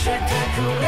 spectacular.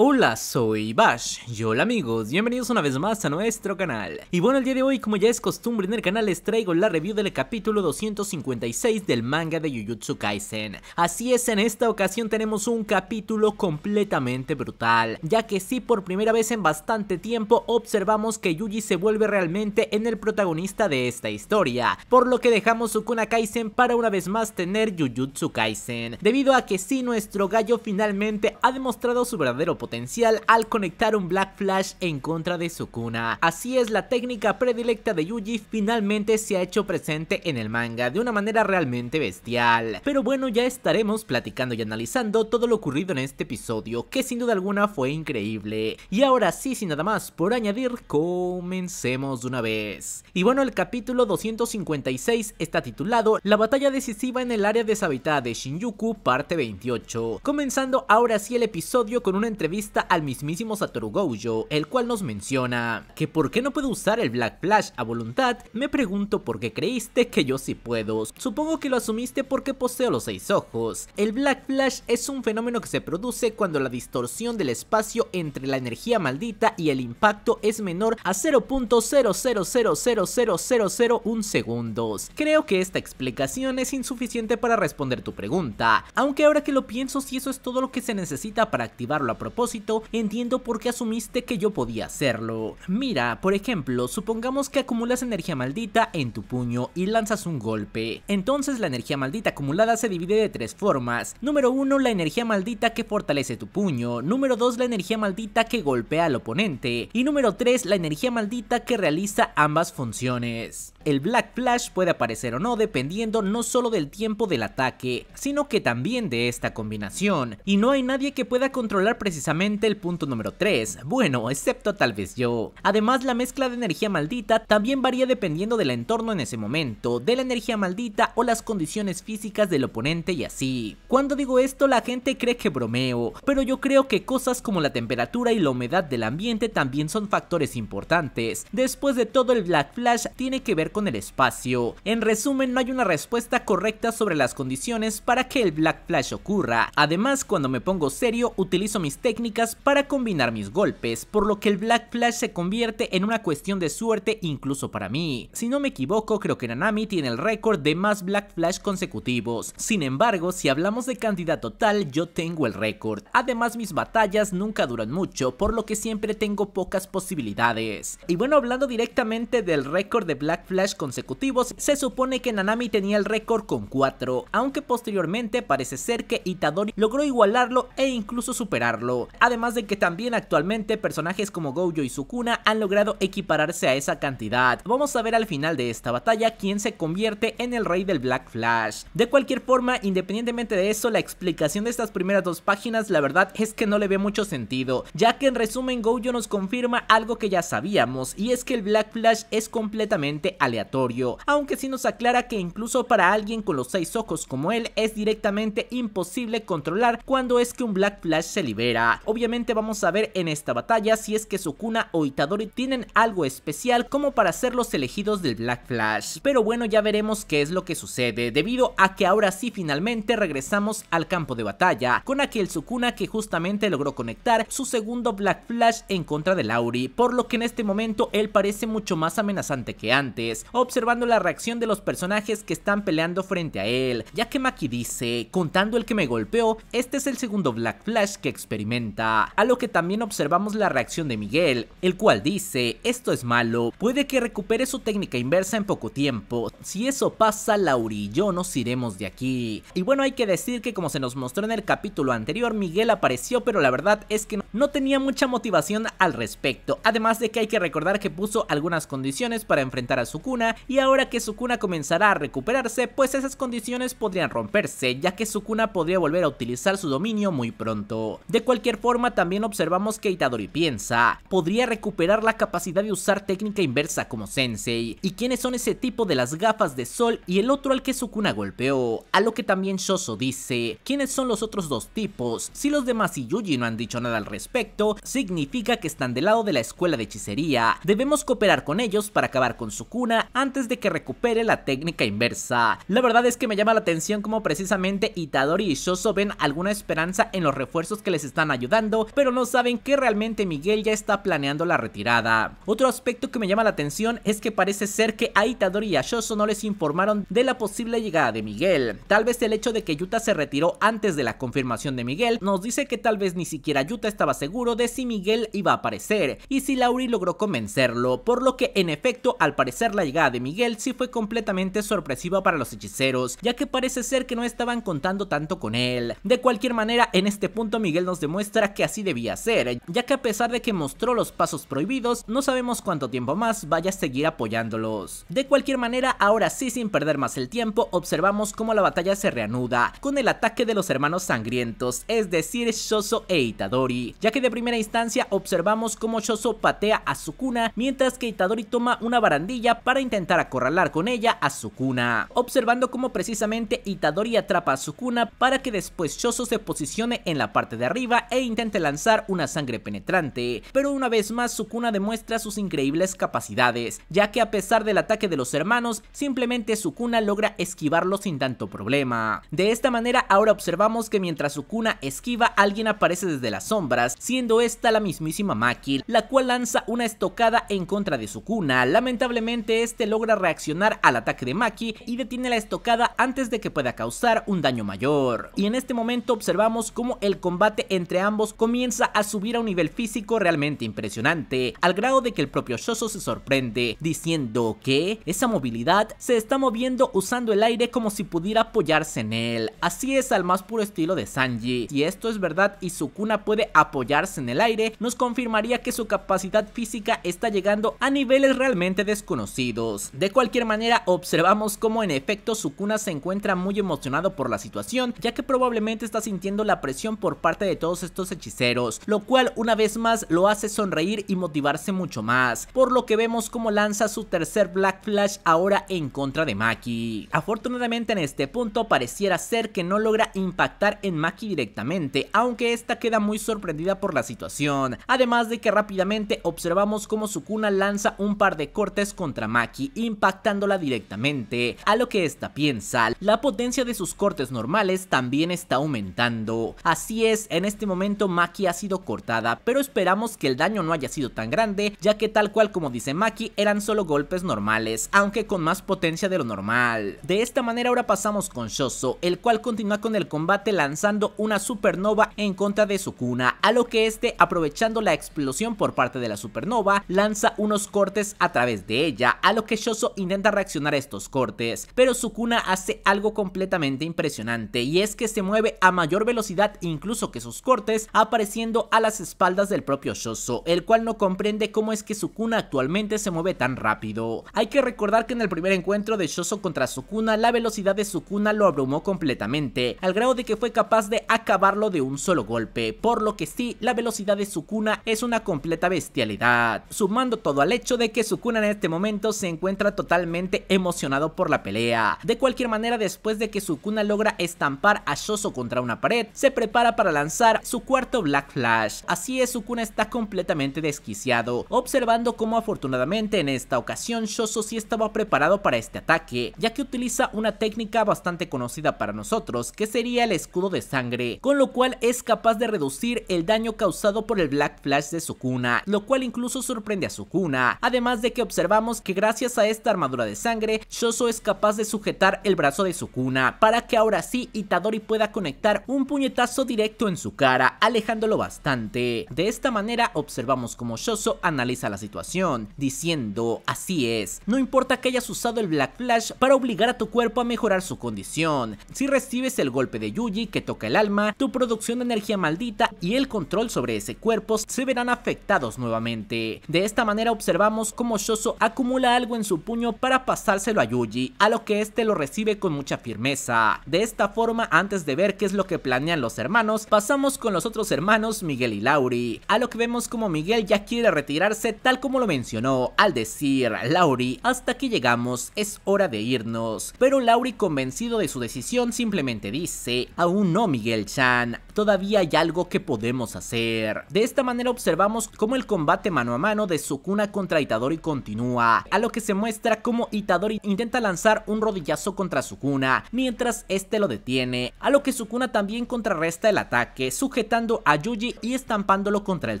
Hola, soy Bash. Y hola amigos, bienvenidos una vez más a nuestro canal. Y bueno, el día de hoy, como ya es costumbre en el canal, les traigo la review del capítulo 256 del manga de Jujutsu Kaisen. Así es, en esta ocasión tenemos un capítulo completamente brutal, ya que sí, por primera vez en bastante tiempo observamos que Yuji se vuelve realmente en el protagonista de esta historia, por lo que dejamos Sukuna Kaisen para una vez más tener Jujutsu Kaisen, debido a que sí, nuestro gallo finalmente ha demostrado su verdadero potencial potencial al conectar un Black Flash en contra de Sukuna. Así es, la técnica predilecta de Yuji finalmente se ha hecho presente en el manga de una manera realmente bestial. Pero bueno, ya estaremos platicando y analizando todo lo ocurrido en este episodio, que sin duda alguna fue increíble. Y ahora sí, sin nada más por añadir, comencemos de una vez. Y bueno, el capítulo 256 está titulado La batalla decisiva en el área deshabitada de Shinjuku, parte 28. Comenzando ahora sí el episodio con una entrevista al mismísimo Satoru Gojo, el cual nos menciona que por qué no puedo usar el Black Flash a voluntad, me pregunto por qué creíste que yo sí puedo. Supongo que lo asumiste porque poseo los seis ojos. El Black Flash es un fenómeno que se produce cuando la distorsión del espacio entre la energía maldita y el impacto es menor a 0.00000001 segundos. Creo que esta explicación es insuficiente para responder tu pregunta, aunque ahora que lo pienso si eso es todo lo que se necesita para activarlo a propósito entiendo por qué asumiste que yo podía hacerlo. Mira, por ejemplo, supongamos que acumulas energía maldita en tu puño y lanzas un golpe. Entonces la energía maldita acumulada se divide de tres formas. Número 1, la energía maldita que fortalece tu puño. Número 2, la energía maldita que golpea al oponente. Y número 3, la energía maldita que realiza ambas funciones. El Black Flash puede aparecer o no dependiendo no solo del tiempo del ataque, sino que también de esta combinación. Y no hay nadie que pueda controlar precisamente el punto número 3, bueno, excepto tal vez yo. Además, la mezcla de energía maldita también varía dependiendo del entorno en ese momento, de la energía maldita o las condiciones físicas del oponente y así. Cuando digo esto, la gente cree que bromeo, pero yo creo que cosas como la temperatura y la humedad del ambiente también son factores importantes. Después de todo, el Black Flash tiene que ver con el espacio. En resumen, no hay una respuesta correcta sobre las condiciones para que el Black Flash ocurra. Además, cuando me pongo serio, utilizo mis técnicas para combinar mis golpes, por lo que el Black Flash se convierte en una cuestión de suerte incluso para mí. Si no me equivoco, creo que Nanami tiene el récord de más Black Flash consecutivos. Sin embargo, si hablamos de cantidad total, yo tengo el récord. Además, mis batallas nunca duran mucho, por lo que siempre tengo pocas posibilidades. Y bueno, hablando directamente del récord de Black Flash consecutivos, se supone que Nanami tenía el récord con 4, aunque posteriormente parece ser que Itadori logró igualarlo e incluso superarlo además de que también actualmente personajes como Gojo y Sukuna han logrado equipararse a esa cantidad. Vamos a ver al final de esta batalla quién se convierte en el rey del Black Flash. De cualquier forma, independientemente de eso, la explicación de estas primeras dos páginas la verdad es que no le ve mucho sentido, ya que en resumen Gojo nos confirma algo que ya sabíamos y es que el Black Flash es completamente aleatorio, aunque sí nos aclara que incluso para alguien con los seis ojos como él es directamente imposible controlar cuando es que un Black Flash se libera. Obviamente vamos a ver en esta batalla si es que Sukuna o Itadori tienen algo especial como para ser los elegidos del Black Flash. Pero bueno, ya veremos qué es lo que sucede, debido a que ahora sí finalmente regresamos al campo de batalla, con aquel Sukuna que justamente logró conectar su segundo Black Flash en contra de Lauri, por lo que en este momento él parece mucho más amenazante que antes, observando la reacción de los personajes que están peleando frente a él, ya que Maki dice, contando el que me golpeó, este es el segundo Black Flash que experimenta a lo que también observamos la reacción de Miguel, el cual dice, esto es malo, puede que recupere su técnica inversa en poco tiempo, si eso pasa Lauri y yo nos iremos de aquí. Y bueno hay que decir que como se nos mostró en el capítulo anterior Miguel apareció pero la verdad es que no tenía mucha motivación al respecto, además de que hay que recordar que puso algunas condiciones para enfrentar a Sukuna y ahora que Sukuna comenzará a recuperarse pues esas condiciones podrían romperse ya que Sukuna podría volver a utilizar su dominio muy pronto. De cualquier forma también observamos que Itadori piensa, podría recuperar la capacidad de usar técnica inversa como Sensei, y quiénes son ese tipo de las gafas de sol y el otro al que Sukuna golpeó, a lo que también Shoso dice, quiénes son los otros dos tipos, si los demás y Yuji no han dicho nada al respecto, significa que están del lado de la escuela de hechicería, debemos cooperar con ellos para acabar con Sukuna antes de que recupere la técnica inversa. La verdad es que me llama la atención como precisamente Itadori y Shoso ven alguna esperanza en los refuerzos que les están ayudando dando pero no saben que realmente Miguel ya está planeando la retirada. Otro aspecto que me llama la atención es que parece ser que a y a no les informaron de la posible llegada de Miguel. Tal vez el hecho de que Yuta se retiró antes de la confirmación de Miguel nos dice que tal vez ni siquiera Yuta estaba seguro de si Miguel iba a aparecer y si Lauri logró convencerlo, por lo que en efecto al parecer la llegada de Miguel sí fue completamente sorpresiva para los hechiceros, ya que parece ser que no estaban contando tanto con él. De cualquier manera, en este punto Miguel nos demuestra que así debía ser, ya que a pesar de que mostró los pasos prohibidos, no sabemos cuánto tiempo más vaya a seguir apoyándolos. De cualquier manera, ahora sí sin perder más el tiempo, observamos cómo la batalla se reanuda, con el ataque de los hermanos sangrientos, es decir, Shoso e Itadori, ya que de primera instancia observamos cómo Shoso patea a Sukuna, mientras que Itadori toma una barandilla para intentar acorralar con ella a Sukuna, observando cómo precisamente Itadori atrapa a Sukuna para que después Shoso se posicione en la parte de arriba e intente lanzar una sangre penetrante, pero una vez más Sukuna demuestra sus increíbles capacidades, ya que a pesar del ataque de los hermanos, simplemente Sukuna logra esquivarlo sin tanto problema. De esta manera ahora observamos que mientras Sukuna esquiva, alguien aparece desde las sombras, siendo esta la mismísima Maki, la cual lanza una estocada en contra de Sukuna. Lamentablemente este logra reaccionar al ataque de Maki y detiene la estocada antes de que pueda causar un daño mayor. Y en este momento observamos cómo el combate entre ambos comienza a subir a un nivel físico realmente impresionante, al grado de que el propio Shoso se sorprende, diciendo que esa movilidad se está moviendo usando el aire como si pudiera apoyarse en él, así es al más puro estilo de Sanji. Si esto es verdad y Sukuna puede apoyarse en el aire, nos confirmaría que su capacidad física está llegando a niveles realmente desconocidos. De cualquier manera, observamos cómo en efecto Sukuna se encuentra muy emocionado por la situación, ya que probablemente está sintiendo la presión por parte de todos estos hechiceros, lo cual una vez más lo hace sonreír y motivarse mucho más, por lo que vemos como lanza su tercer Black Flash ahora en contra de Maki. Afortunadamente en este punto pareciera ser que no logra impactar en Maki directamente, aunque esta queda muy sorprendida por la situación, además de que rápidamente observamos como Sukuna lanza un par de cortes contra Maki, impactándola directamente, a lo que esta piensa, la potencia de sus cortes normales también está aumentando. Así es, en este momento Maki ha sido cortada, pero esperamos que el daño no haya sido tan grande, ya que tal cual como dice Maki, eran solo golpes normales, aunque con más potencia de lo normal. De esta manera ahora pasamos con Shoso, el cual continúa con el combate lanzando una supernova en contra de Sukuna, a lo que este, aprovechando la explosión por parte de la supernova, lanza unos cortes a través de ella, a lo que Shoso intenta reaccionar a estos cortes, pero Sukuna hace algo completamente impresionante, y es que se mueve a mayor velocidad incluso que sus cortes, apareciendo a las espaldas del propio Shoso, el cual no comprende cómo es que Sukuna actualmente se mueve tan rápido. Hay que recordar que en el primer encuentro de Shoso contra Sukuna, la velocidad de Sukuna lo abrumó completamente, al grado de que fue capaz de acabarlo de un solo golpe, por lo que sí, la velocidad de Sukuna es una completa bestialidad, sumando todo al hecho de que Sukuna en este momento se encuentra totalmente emocionado por la pelea. De cualquier manera, después de que Sukuna logra estampar a Shoso contra una pared, se prepara para lanzar su cuarto Black Flash. Así es, Sukuna está completamente desquiciado, observando cómo afortunadamente en esta ocasión Shoso sí estaba preparado para este ataque, ya que utiliza una técnica bastante conocida para nosotros, que sería el escudo de sangre, con lo cual es capaz de reducir el daño causado por el Black Flash de Sukuna, lo cual incluso sorprende a Sukuna, además de que observamos que gracias a esta armadura de sangre, Shoso es capaz de sujetar el brazo de Sukuna, para que ahora sí Itadori pueda conectar un puñetazo directo en su cara, alejándolo bastante. De esta manera observamos como Shoso analiza la situación, diciendo, así es, no importa que hayas usado el Black Flash para obligar a tu cuerpo a mejorar su condición, si recibes el golpe de Yuji que toca el alma, tu producción de energía maldita y el control sobre ese cuerpo se verán afectados nuevamente. De esta manera observamos como Shoso acumula algo en su puño para pasárselo a Yuji, a lo que este lo recibe con mucha firmeza. De esta forma, antes de ver qué es lo que planean los hermanos, pasamos con los otros hermanos Miguel y Lauri, a lo que vemos como Miguel ya quiere retirarse tal como lo mencionó al decir Lauri hasta que llegamos es hora de irnos, pero Lauri convencido de su decisión simplemente dice aún no Miguel Chan, todavía hay algo que podemos hacer. De esta manera observamos cómo el combate mano a mano de Sukuna contra Itadori continúa, a lo que se muestra cómo Itadori intenta lanzar un rodillazo contra Sukuna, mientras este lo detiene, a lo que Sukuna también contrarresta el ataque sujetando a Yuji y estampándolo contra el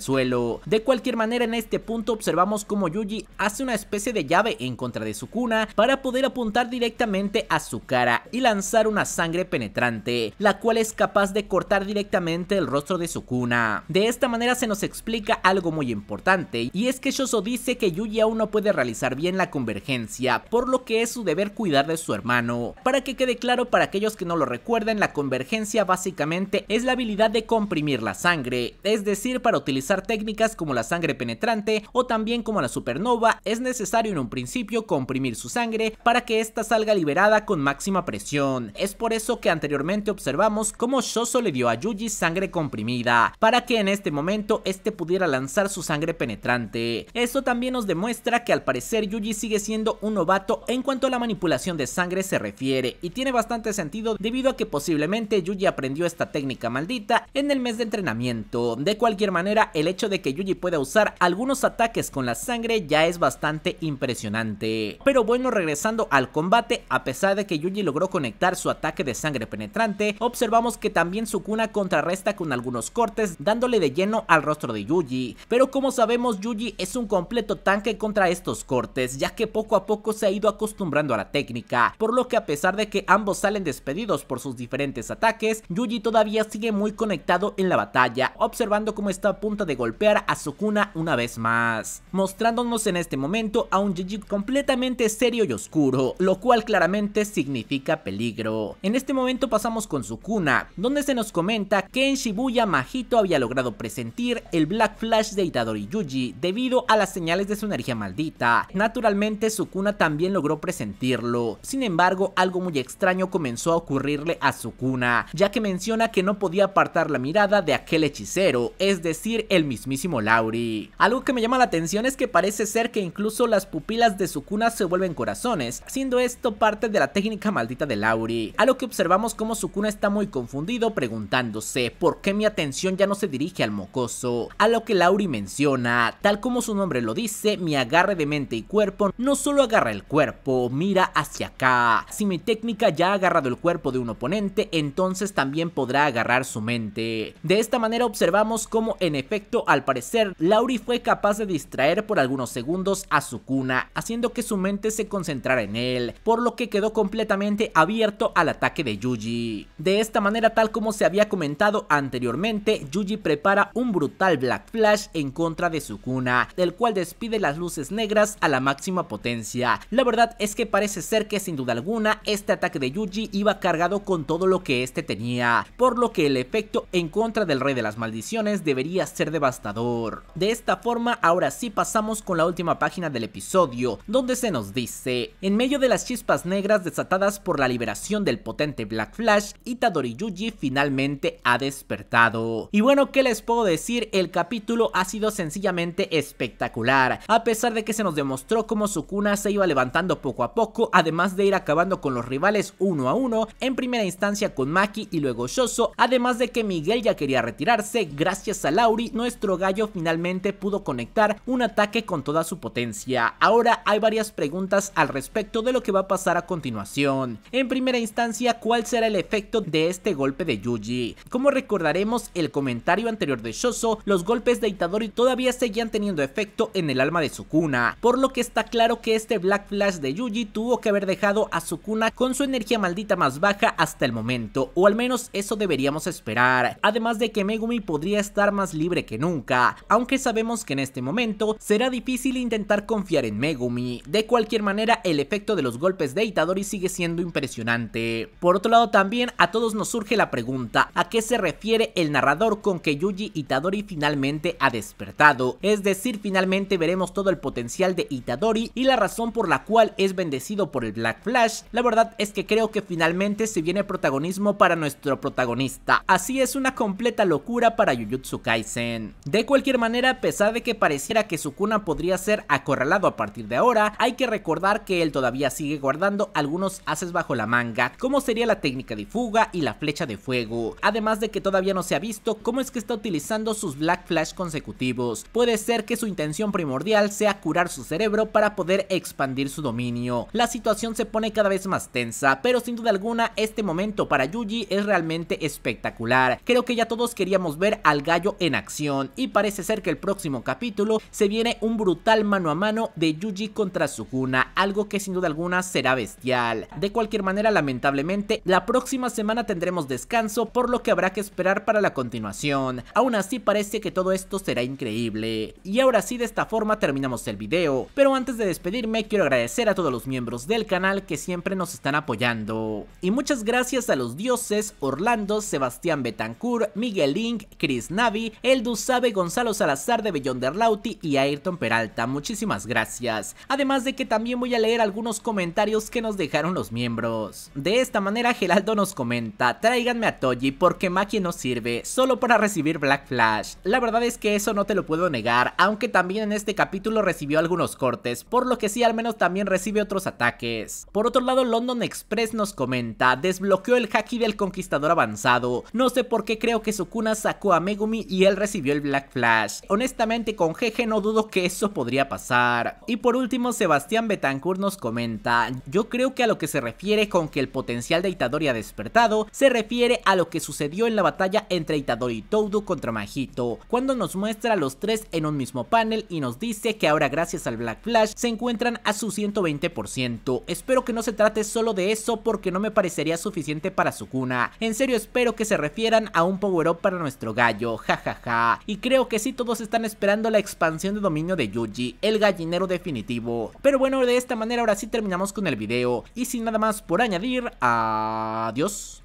suelo. De cualquier manera en este punto observamos como Yuji hace una especie de llave en contra de su cuna para poder apuntar directamente a su cara y lanzar una sangre penetrante, la cual es capaz de cortar directamente el rostro de su cuna De esta manera se nos explica algo muy importante y es que Shoso dice que Yuji aún no puede realizar bien la convergencia, por lo que es su deber cuidar de su hermano. Para que quede claro para aquellos que no lo recuerden la convergencia básicamente es la habilidad de comprimir la sangre, es decir, para utilizar técnicas como la sangre penetrante o también como la supernova, es necesario en un principio comprimir su sangre para que ésta salga liberada con máxima presión. Es por eso que anteriormente observamos cómo Shoso le dio a Yuji sangre comprimida, para que en este momento este pudiera lanzar su sangre penetrante. Esto también nos demuestra que al parecer Yuji sigue siendo un novato en cuanto a la manipulación de sangre se refiere, y tiene bastante sentido debido a que posiblemente Yuji aprendió esta técnica maldita en el mes de entrenamiento. De cualquier manera, el hecho de que Yuji pueda usar algunos ataques con la sangre ya es bastante impresionante. Pero bueno, regresando al combate, a pesar de que Yuji logró conectar su ataque de sangre penetrante, observamos que también Sukuna contrarresta con algunos cortes, dándole de lleno al rostro de Yuji. Pero como sabemos, Yuji es un completo tanque contra estos cortes, ya que poco a poco se ha ido acostumbrando a la técnica, por lo que a pesar de que ambos salen despedidos por sus diferentes ataques, Yuji todavía sigue muy conectado en la batalla, observando cómo está a punto de golpear a Sukuna una vez más, mostrándonos en este momento a un Yuji completamente serio y oscuro, lo cual claramente significa peligro. En este momento pasamos con Sukuna, donde se nos comenta que en Shibuya Majito había logrado presentir el Black Flash de Itadori Yuji debido a las señales de su energía maldita. Naturalmente Sukuna también logró presentirlo, sin embargo algo muy extraño comenzó a ocurrirle a Sukuna, ya que menciona que no podía apartar la mirada de aquel hechicero, es decir, el mismísimo Lauri. Algo que me llama la atención es que parece ser que incluso las pupilas de su cuna se vuelven corazones, siendo esto parte de la técnica maldita de Lauri. A lo que observamos como su cuna está muy confundido preguntándose por qué mi atención ya no se dirige al mocoso. A lo que Lauri menciona, tal como su nombre lo dice, mi agarre de mente y cuerpo no solo agarra el cuerpo, mira hacia acá. Si mi técnica ya ha agarrado el cuerpo de un oponente, entonces también podrá agarrar su mente. De esta manera observamos cómo en efecto al parecer Lauri fue capaz de distraer por algunos segundos a Sukuna, haciendo que su mente se concentrara en él, por lo que quedó completamente abierto al ataque de Yuji. De esta manera tal como se había comentado anteriormente, Yuji prepara un brutal Black Flash en contra de Sukuna, del cual despide las luces negras a la máxima potencia. La verdad es que parece ser que sin duda alguna este ataque de Yuji iba cargado con todo lo que este tenía, por lo que el efecto en contra contra del Rey de las Maldiciones debería ser devastador. De esta forma, ahora sí pasamos con la última página del episodio, donde se nos dice, en medio de las chispas negras desatadas por la liberación del potente Black Flash, Itadori Yuji finalmente ha despertado. Y bueno, ¿qué les puedo decir? El capítulo ha sido sencillamente espectacular, a pesar de que se nos demostró cómo su cuna se iba levantando poco a poco, además de ir acabando con los rivales uno a uno, en primera instancia con Maki y luego Shoso, además de que Miguel ya quería retirarse, gracias a Lauri nuestro gallo finalmente pudo conectar un ataque con toda su potencia. Ahora hay varias preguntas al respecto de lo que va a pasar a continuación. En primera instancia, ¿cuál será el efecto de este golpe de Yuji? Como recordaremos el comentario anterior de Shoso, los golpes de Itadori todavía seguían teniendo efecto en el alma de Sukuna, por lo que está claro que este Black Flash de Yuji tuvo que haber dejado a Sukuna con su energía maldita más baja hasta el momento, o al menos eso deberíamos esperar. Además de que Megumi podría estar más libre que nunca, aunque sabemos que en este momento será difícil intentar confiar en Megumi. De cualquier manera, el efecto de los golpes de Itadori sigue siendo impresionante. Por otro lado, también a todos nos surge la pregunta, ¿a qué se refiere el narrador con que Yuji Itadori finalmente ha despertado? Es decir, finalmente veremos todo el potencial de Itadori y la razón por la cual es bendecido por el Black Flash. La verdad es que creo que finalmente se viene protagonismo para nuestro protagonista. Así es una completa locura para Jujutsu Kaisen. De cualquier manera, a pesar de que pareciera que su cuna podría ser acorralado a partir de ahora, hay que recordar que él todavía sigue guardando algunos haces bajo la manga, como sería la técnica de fuga y la flecha de fuego, además de que todavía no se ha visto cómo es que está utilizando sus Black Flash consecutivos. Puede ser que su intención primordial sea curar su cerebro para poder expandir su dominio. La situación se pone cada vez más tensa, pero sin duda alguna este momento para Yuji es realmente espectacular. Creo que ya todos queríamos ver al gallo en acción y parece ser que el próximo capítulo se viene un brutal mano a mano de Yuji contra Sukuna, algo que sin duda alguna será bestial. De cualquier manera, lamentablemente, la próxima semana tendremos descanso, por lo que habrá que esperar para la continuación. Aún así parece que todo esto será increíble. Y ahora sí, de esta forma terminamos el video, pero antes de despedirme quiero agradecer a todos los miembros del canal que siempre nos están apoyando. Y muchas gracias a los dioses Orlando, Sebastián Betancourt, Miguel Link, Chris Navi, Eldu Sabe, Gonzalo Salazar de Beyonder Lauti y Ayrton Peralta. Muchísimas gracias. Además de que también voy a leer algunos comentarios que nos dejaron los miembros. De esta manera Geraldo nos comenta, tráiganme a Toji porque Maki no sirve, solo para recibir Black Flash. La verdad es que eso no te lo puedo negar, aunque también en este capítulo recibió algunos cortes, por lo que sí al menos también recibe otros ataques. Por otro lado London Express nos comenta, desbloqueó el haki del conquistador avanzado, no sé por qué creo que Sukuna sacó a Megumi y él recibió el Black Flash. Honestamente con Jeje, no dudo que eso podría pasar. Y por último Sebastián Betancourt nos comenta, yo creo que a lo que se refiere con que el potencial de Itadori ha despertado, se refiere a lo que sucedió en la batalla entre Itadori y Toudu contra Majito, cuando nos muestra a los tres en un mismo panel y nos dice que ahora gracias al Black Flash se encuentran a su 120%. Espero que no se trate solo de eso porque no me parecería suficiente para Sukuna. En serio espero que se refieran a un poco para nuestro gallo, jajaja. Y creo que sí todos están esperando la expansión de dominio de Yuji, el gallinero definitivo. Pero bueno, de esta manera ahora sí terminamos con el video. Y sin nada más por añadir, adiós.